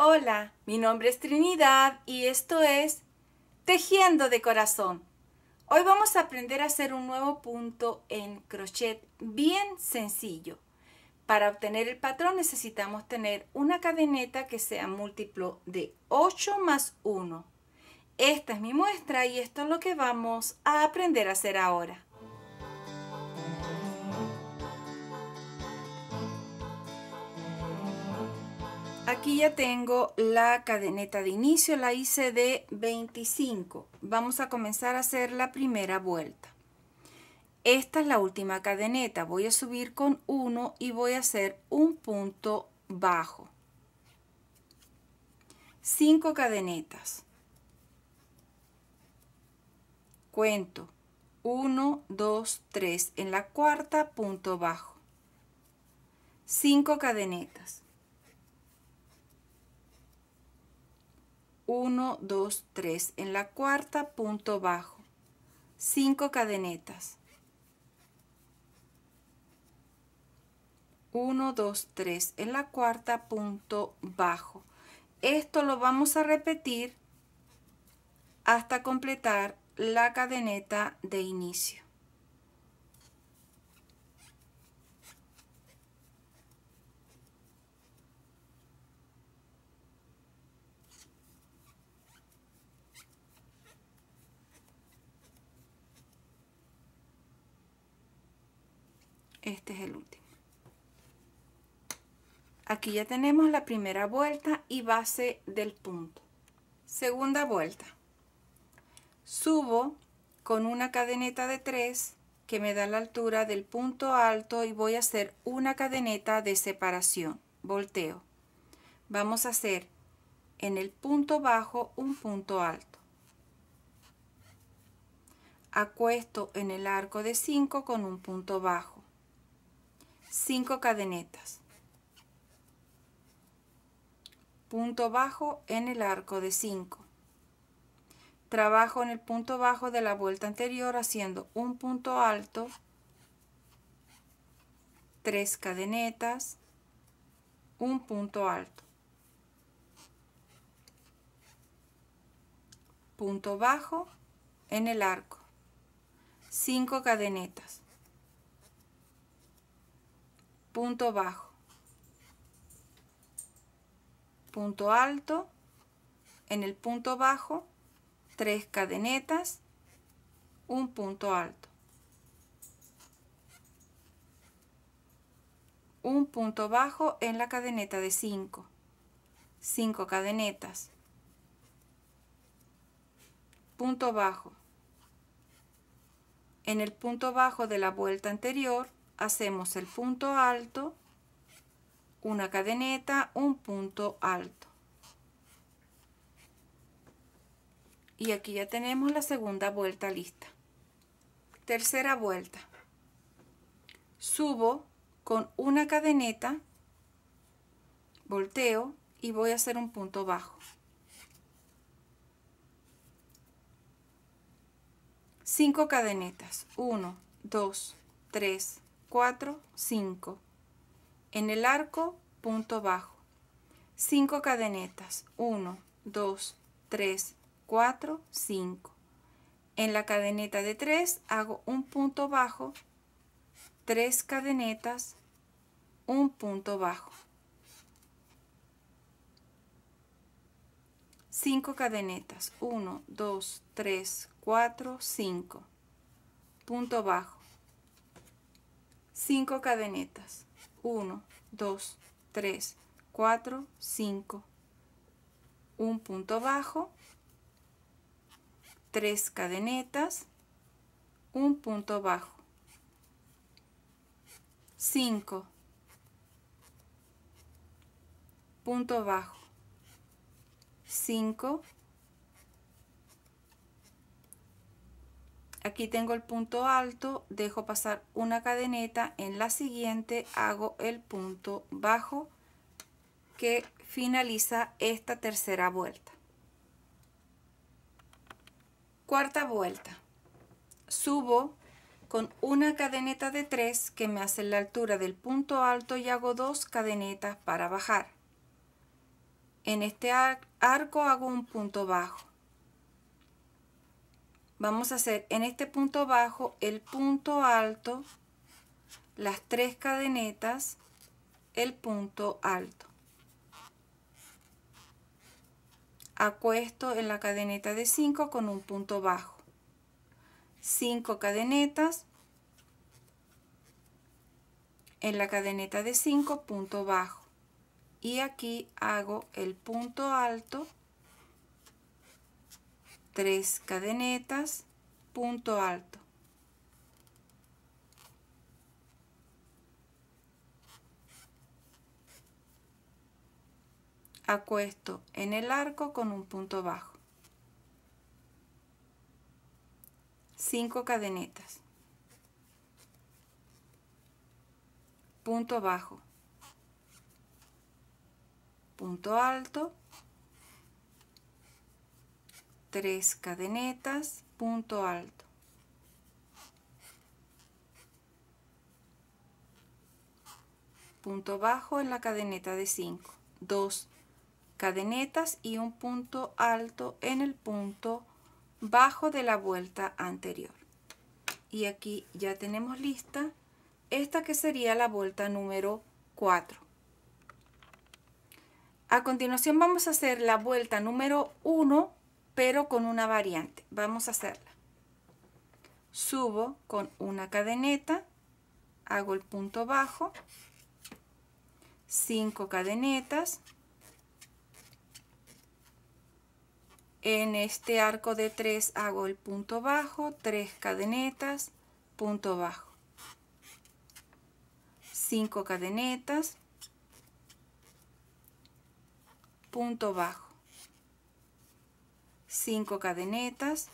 Hola, mi nombre es Trinidad y esto es Tejiendo de Corazón. Hoy vamos a aprender a hacer un nuevo punto en crochet bien sencillo. Para obtener el patrón necesitamos tener una cadeneta que sea múltiplo de 8 más 1. Esta es mi muestra y esto es lo que vamos a aprender a hacer ahora. Aquí ya tengo la cadeneta de inicio, la hice de 25. Vamos a comenzar a hacer la primera vuelta. Esta es la última cadeneta, voy a subir con 1 y voy a hacer un punto bajo. 5 cadenetas. Cuento 1, 2, 3, en la cuarta punto bajo. 5 cadenetas. 1, 2, 3. En la cuarta, punto bajo. 5 cadenetas. 1, 2, 3. En la cuarta, punto bajo. Esto lo vamos a repetir hasta completar la cadeneta de inicio. este es el último aquí ya tenemos la primera vuelta y base del punto segunda vuelta subo con una cadeneta de 3 que me da la altura del punto alto y voy a hacer una cadeneta de separación volteo vamos a hacer en el punto bajo un punto alto acuesto en el arco de 5 con un punto bajo 5 cadenetas. Punto bajo en el arco de 5. Trabajo en el punto bajo de la vuelta anterior haciendo un punto alto, 3 cadenetas, un punto alto. Punto bajo en el arco. 5 cadenetas punto bajo, punto alto, en el punto bajo, tres cadenetas, un punto alto, un punto bajo en la cadeneta de 5, 5 cadenetas, punto bajo, en el punto bajo de la vuelta anterior, hacemos el punto alto, una cadeneta, un punto alto. Y aquí ya tenemos la segunda vuelta lista. Tercera vuelta. Subo con una cadeneta, volteo y voy a hacer un punto bajo. Cinco cadenetas. 1, 2, 3, 4, 5. En el arco, punto bajo. 5 cadenetas. 1, 2, 3, 4, 5. En la cadeneta de 3 hago un punto bajo, 3 cadenetas, un punto bajo. 5 cadenetas. 1, 2, 3, 4, 5. Punto bajo. 5 cadenetas. 1, 2, 3, 4, 5. Un punto bajo. 3 cadenetas. Un punto bajo. 5. Punto bajo. 5 aquí tengo el punto alto dejo pasar una cadeneta en la siguiente hago el punto bajo que finaliza esta tercera vuelta cuarta vuelta subo con una cadeneta de tres que me hace la altura del punto alto y hago dos cadenetas para bajar en este arco hago un punto bajo vamos a hacer en este punto bajo el punto alto, las tres cadenetas, el punto alto. Acuesto en la cadeneta de 5 con un punto bajo. 5 cadenetas, en la cadeneta de 5 punto bajo y aquí hago el punto alto tres cadenetas, punto alto. Acuesto en el arco con un punto bajo. 5 cadenetas. Punto bajo. Punto alto, 3 cadenetas, punto alto. Punto bajo en la cadeneta de 5, 2 cadenetas y un punto alto en el punto bajo de la vuelta anterior. Y aquí ya tenemos lista esta que sería la vuelta número 4. A continuación vamos a hacer la vuelta número 1 pero con una variante. Vamos a hacerla. Subo con una cadeneta, hago el punto bajo, cinco cadenetas. En este arco de 3 hago el punto bajo, tres cadenetas, punto bajo. cinco cadenetas, punto bajo. 5 cadenetas,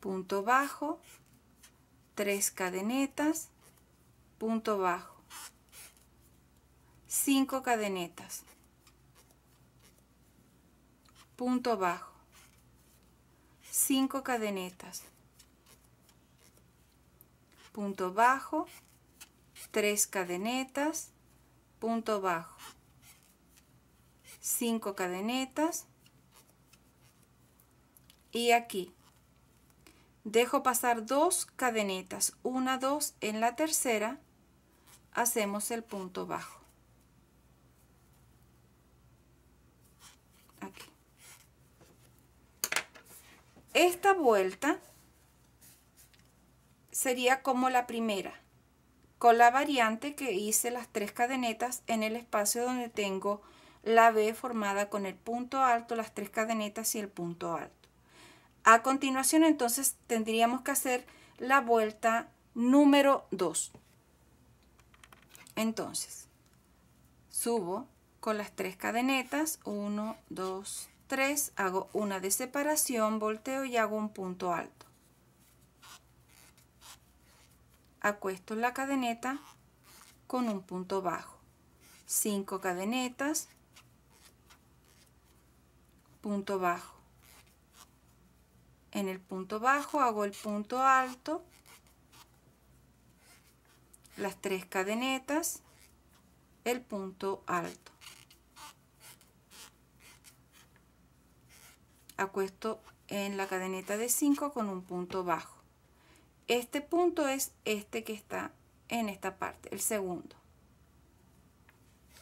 punto bajo, tres cadenetas, punto bajo, 5 cadenetas, punto bajo, 5 cadenetas, punto bajo, tres cadenetas, punto bajo. 5 cadenetas y aquí dejo pasar dos cadenetas una dos en la tercera hacemos el punto bajo aquí esta vuelta sería como la primera con la variante que hice las tres cadenetas en el espacio donde tengo la B formada con el punto alto, las tres cadenetas y el punto alto. A continuación entonces tendríamos que hacer la vuelta número 2. Entonces, subo con las tres cadenetas, 1, 2, 3, hago una de separación, volteo y hago un punto alto. Acuesto la cadeneta con un punto bajo. 5 cadenetas, punto bajo. En el punto bajo hago el punto alto, las tres cadenetas, el punto alto. Acuesto en la cadeneta de 5 con un punto bajo. Este punto es este que está en esta parte, el segundo.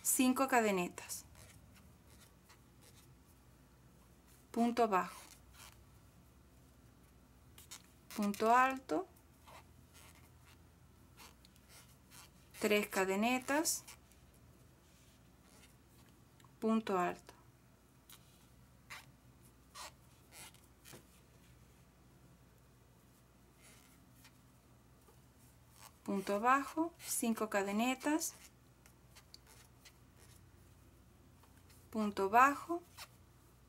5 cadenetas. punto bajo, punto alto, tres cadenetas, punto alto. punto bajo, cinco cadenetas, punto bajo,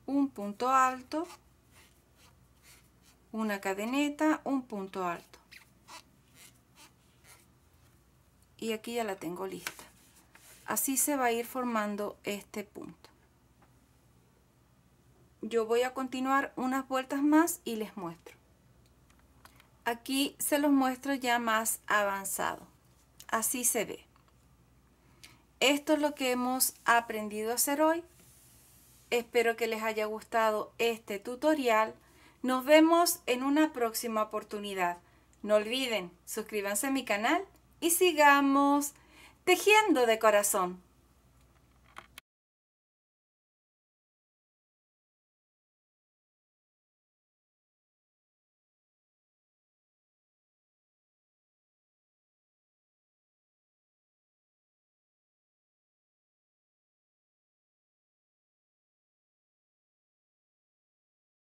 un punto alto, una cadeneta, un punto alto. Y aquí ya la tengo lista. Así se va a ir formando este punto. Yo voy a continuar unas vueltas más y les muestro. Aquí se los muestro ya más avanzado. Así se ve. Esto es lo que hemos aprendido a hacer hoy. Espero que les haya gustado este tutorial. Nos vemos en una próxima oportunidad. No olviden, suscríbanse a mi canal y sigamos tejiendo de corazón.